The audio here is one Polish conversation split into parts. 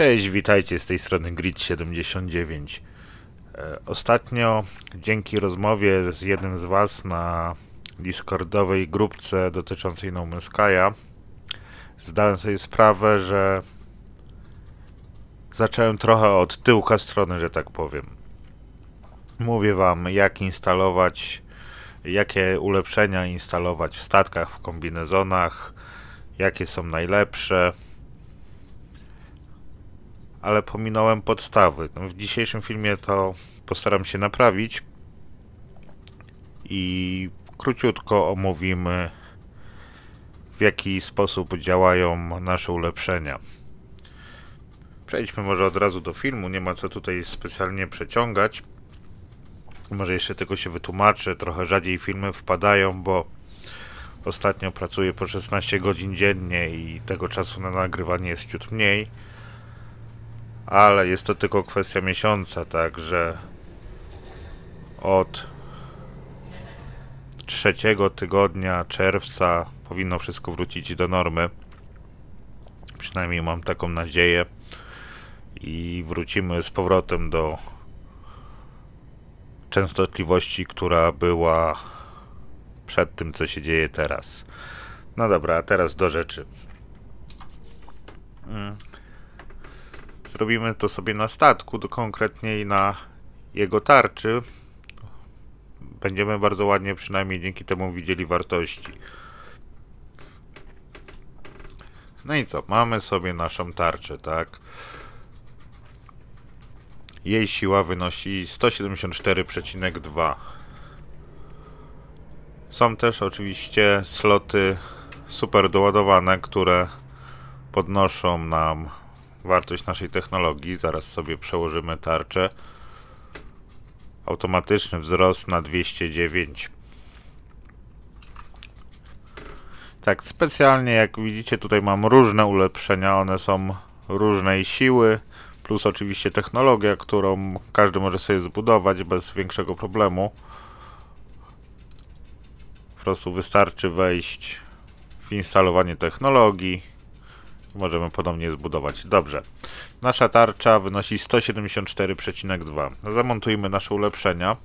Cześć, witajcie z tej strony Grid79. E, ostatnio dzięki rozmowie z jednym z Was na Discordowej grupce dotyczącej No Man's Sky'a zdałem sobie sprawę, że zacząłem trochę od tyłka strony, że tak powiem. Mówię Wam, jak instalować, jakie ulepszenia instalować w statkach, w kombinezonach, jakie są najlepsze ale pominąłem podstawy. No, w dzisiejszym filmie to postaram się naprawić i króciutko omówimy w jaki sposób działają nasze ulepszenia. Przejdźmy może od razu do filmu, nie ma co tutaj specjalnie przeciągać. Może jeszcze tego się wytłumaczę, trochę rzadziej filmy wpadają, bo ostatnio pracuję po 16 godzin dziennie i tego czasu na nagrywanie jest ciut mniej ale jest to tylko kwestia miesiąca, także od trzeciego tygodnia czerwca powinno wszystko wrócić do normy. Przynajmniej mam taką nadzieję. I wrócimy z powrotem do częstotliwości, która była przed tym, co się dzieje teraz. No dobra, a teraz do rzeczy. Mm. Robimy to sobie na statku, to konkretniej na jego tarczy. Będziemy bardzo ładnie przynajmniej dzięki temu widzieli wartości. No i co? Mamy sobie naszą tarczę, tak? Jej siła wynosi 174,2. Są też oczywiście sloty super doładowane, które podnoszą nam wartość naszej technologii. Zaraz sobie przełożymy tarczę. Automatyczny wzrost na 209. Tak, specjalnie jak widzicie tutaj mam różne ulepszenia, one są różnej siły, plus oczywiście technologia, którą każdy może sobie zbudować bez większego problemu. Po prostu wystarczy wejść w instalowanie technologii, Możemy podobnie zbudować. Dobrze. Nasza tarcza wynosi 174,2. Zamontujmy nasze ulepszenia.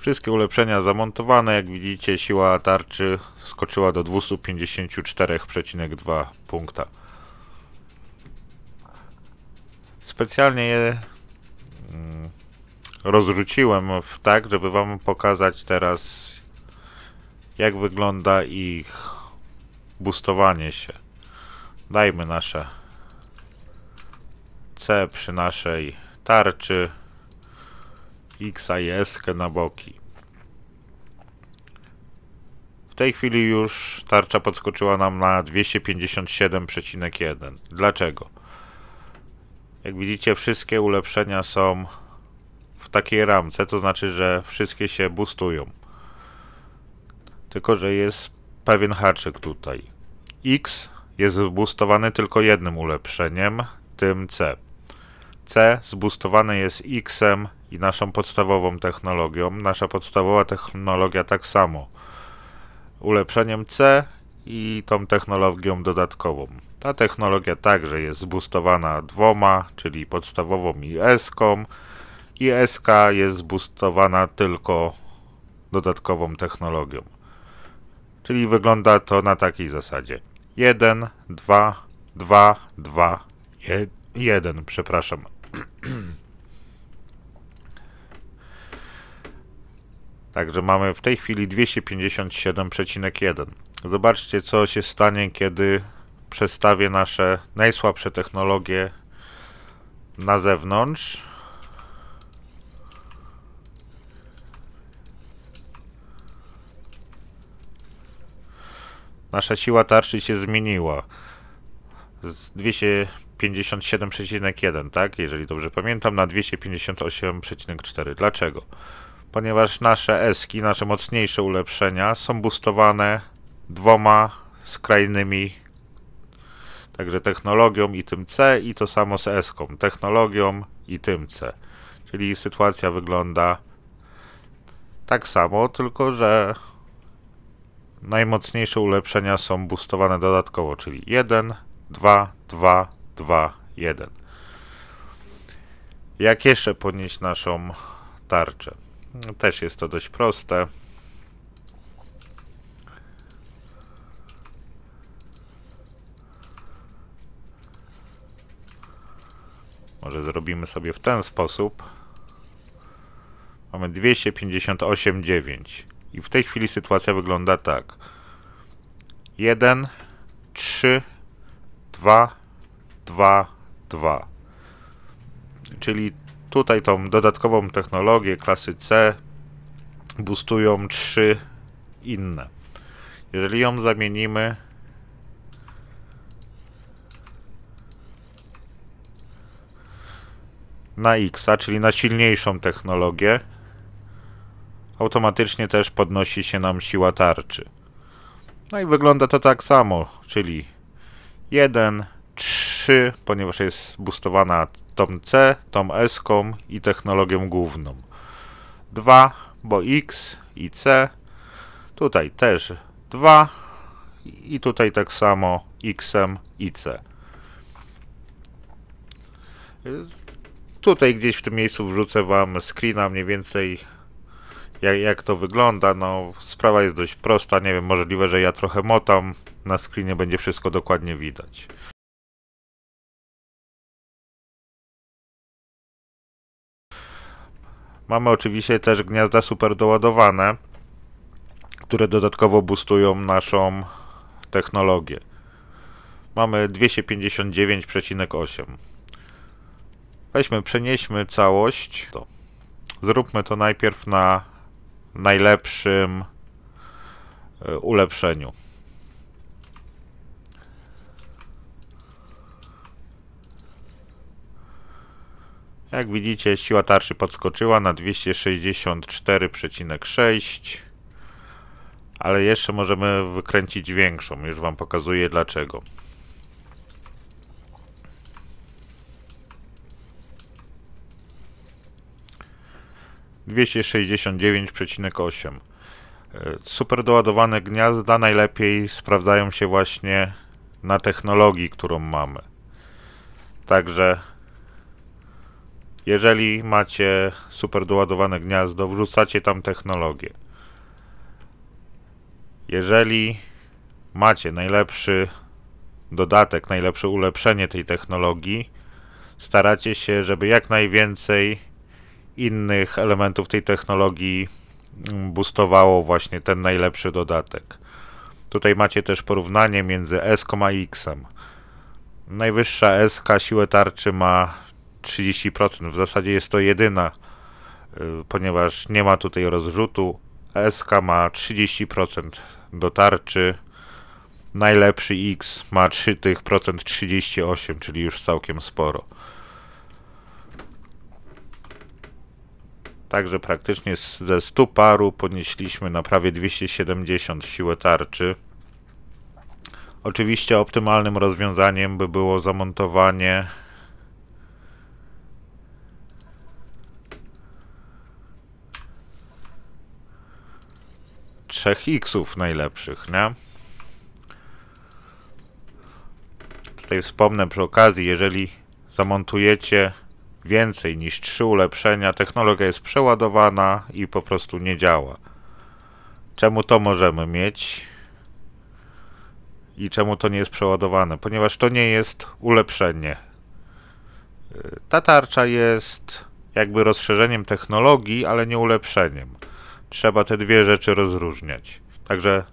Wszystkie ulepszenia zamontowane, jak widzicie siła tarczy skoczyła do 254,2 punkta. Specjalnie je mm, rozrzuciłem w tak, żeby wam pokazać teraz jak wygląda ich bustowanie się. Dajmy nasze C przy naszej tarczy, X i S na boki. W tej chwili już tarcza podskoczyła nam na 257,1. Dlaczego? Jak widzicie, wszystkie ulepszenia są takiej ramce, to znaczy, że wszystkie się boostują. Tylko, że jest pewien haczyk tutaj. X jest zboostowany tylko jednym ulepszeniem, tym C. C zboostowane jest x i naszą podstawową technologią. Nasza podstawowa technologia tak samo. Ulepszeniem C i tą technologią dodatkową. Ta technologia także jest zboostowana dwoma, czyli podstawową i S-ką i SK jest zbustowana tylko dodatkową technologią. Czyli wygląda to na takiej zasadzie. 1, 2, 2, 2, 1, przepraszam. Także mamy w tej chwili 257,1. Zobaczcie, co się stanie, kiedy przestawię nasze najsłabsze technologie na zewnątrz. Nasza siła tarczy się zmieniła. Z 257,1, tak? Jeżeli dobrze pamiętam, na 258,4. Dlaczego? Ponieważ nasze eski, nasze mocniejsze ulepszenia są boostowane dwoma skrajnymi Także technologią i tym C i to samo z eską. Technologią i tym C. Czyli sytuacja wygląda tak samo, tylko że Najmocniejsze ulepszenia są boostowane dodatkowo, czyli 1, 2, 2, 2, 1. Jak jeszcze podnieść naszą tarczę? Też jest to dość proste. Może zrobimy sobie w ten sposób. Mamy 258,9. I w tej chwili sytuacja wygląda tak. 1, 3, 2, 2, 2. Czyli tutaj tą dodatkową technologię klasy C boostują trzy inne. Jeżeli ją zamienimy na X, czyli na silniejszą technologię, automatycznie też podnosi się nam siła tarczy. No i wygląda to tak samo, czyli 1, 3, ponieważ jest boostowana tom C, tom S i technologią główną. 2, bo X i C. Tutaj też 2 i tutaj tak samo X i C. Tutaj gdzieś w tym miejscu wrzucę Wam screena mniej więcej jak, jak to wygląda. No, sprawa jest dość prosta. Nie wiem, możliwe, że ja trochę motam. Na screenie będzie wszystko dokładnie widać. Mamy oczywiście też gniazda super doładowane, które dodatkowo boostują naszą technologię. Mamy 259,8. Weźmy, przenieśmy całość. Zróbmy to najpierw na najlepszym e, ulepszeniu. Jak widzicie, siła tarczy podskoczyła na 264,6, ale jeszcze możemy wykręcić większą. Już Wam pokazuję dlaczego. 269,8. E, super doładowane gniazda najlepiej sprawdzają się właśnie na technologii, którą mamy. Także jeżeli macie super doładowane gniazdo, wrzucacie tam technologię. Jeżeli macie najlepszy dodatek, najlepsze ulepszenie tej technologii, staracie się, żeby jak najwięcej innych elementów tej technologii mm, boostowało właśnie ten najlepszy dodatek. Tutaj macie też porównanie między S a X. Najwyższa S siłę tarczy ma 30%. W zasadzie jest to jedyna, y, ponieważ nie ma tutaj rozrzutu. S ma 30% do tarczy. Najlepszy X ma 3 tych procent 38, czyli już całkiem sporo. Także praktycznie ze 100 paru podnieśliśmy na prawie 270 siłę tarczy. Oczywiście optymalnym rozwiązaniem by było zamontowanie trzech Xów najlepszych, nie? Tutaj wspomnę przy okazji, jeżeli zamontujecie więcej niż trzy ulepszenia, technologia jest przeładowana i po prostu nie działa. Czemu to możemy mieć? I czemu to nie jest przeładowane? Ponieważ to nie jest ulepszenie. Ta tarcza jest jakby rozszerzeniem technologii, ale nie ulepszeniem. Trzeba te dwie rzeczy rozróżniać. Także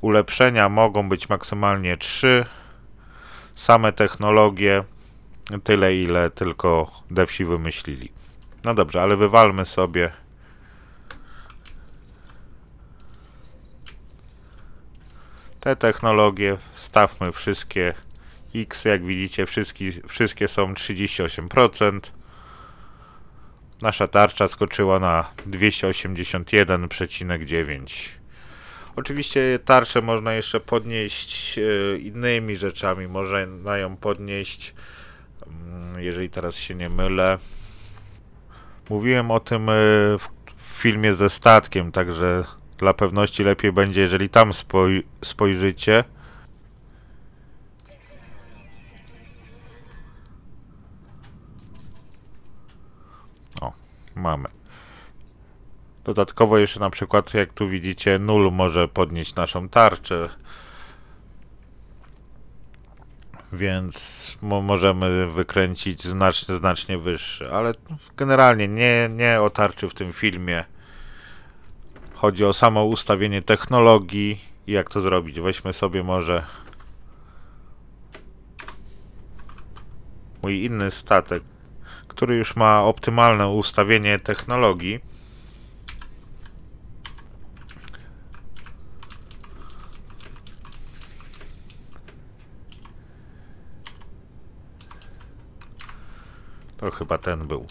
ulepszenia mogą być maksymalnie trzy. Same technologie Tyle, ile tylko dewsi wymyślili. No dobrze, ale wywalmy sobie... Te technologie stawmy wszystkie X, jak widzicie, wszystkie, wszystkie są 38%. Nasza tarcza skoczyła na 281,9. Oczywiście tarczę można jeszcze podnieść e, innymi rzeczami. Można ją podnieść Mm, jeżeli teraz się nie mylę. Mówiłem o tym e, w filmie ze statkiem, także dla pewności lepiej będzie, jeżeli tam spoj spojrzycie. O, mamy. Dodatkowo jeszcze na przykład, jak tu widzicie, nul może podnieść naszą tarczę więc możemy wykręcić znacznie, znacznie wyższy. Ale generalnie nie, nie o tarczy w tym filmie. Chodzi o samo ustawienie technologii i jak to zrobić. Weźmy sobie może mój inny statek, który już ma optymalne ustawienie technologii. To chyba ten był.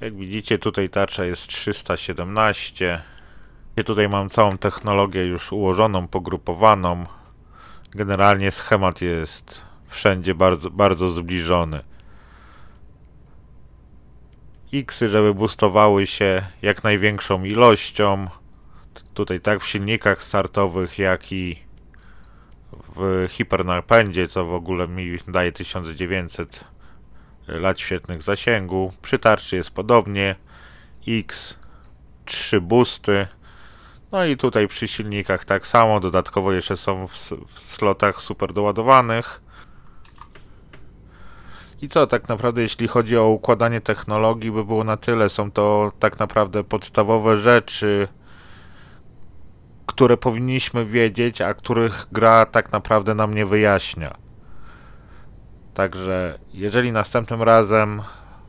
Jak widzicie tutaj tarcza jest 317. Ja tutaj mam całą technologię już ułożoną, pogrupowaną. Generalnie schemat jest wszędzie bardzo, bardzo zbliżony. Xy, żeby boostowały się jak największą ilością. Tutaj tak w silnikach startowych, jak i w hipernapędzie, co w ogóle mi daje 1900 lat świetnych zasięgu. Przy tarczy jest podobnie. X, 3 busty. No i tutaj przy silnikach tak samo. Dodatkowo jeszcze są w, w slotach super doładowanych. I co tak naprawdę, jeśli chodzi o układanie technologii, by było na tyle. Są to tak naprawdę podstawowe rzeczy, które powinniśmy wiedzieć, a których gra tak naprawdę nam nie wyjaśnia. Także jeżeli następnym razem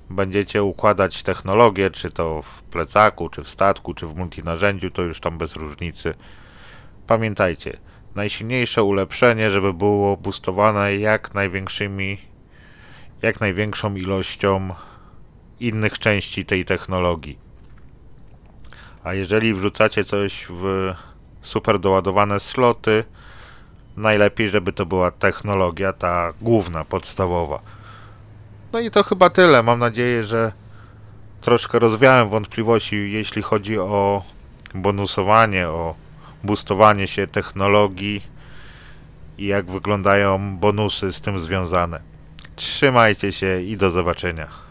będziecie układać technologię, czy to w plecaku, czy w statku, czy w multinarzędziu, to już tam bez różnicy. Pamiętajcie, najsilniejsze ulepszenie, żeby było boostowane jak największymi, jak największą ilością innych części tej technologii. A jeżeli wrzucacie coś w super doładowane sloty. Najlepiej, żeby to była technologia ta główna, podstawowa. No i to chyba tyle. Mam nadzieję, że troszkę rozwiałem wątpliwości, jeśli chodzi o bonusowanie, o boostowanie się technologii i jak wyglądają bonusy z tym związane. Trzymajcie się i do zobaczenia.